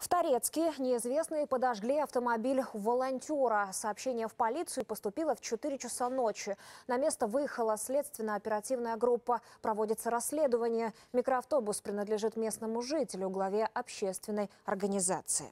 В Торецке неизвестные подожгли автомобиль волонтера. Сообщение в полицию поступило в 4 часа ночи. На место выехала следственно-оперативная группа. Проводится расследование. Микроавтобус принадлежит местному жителю, главе общественной организации.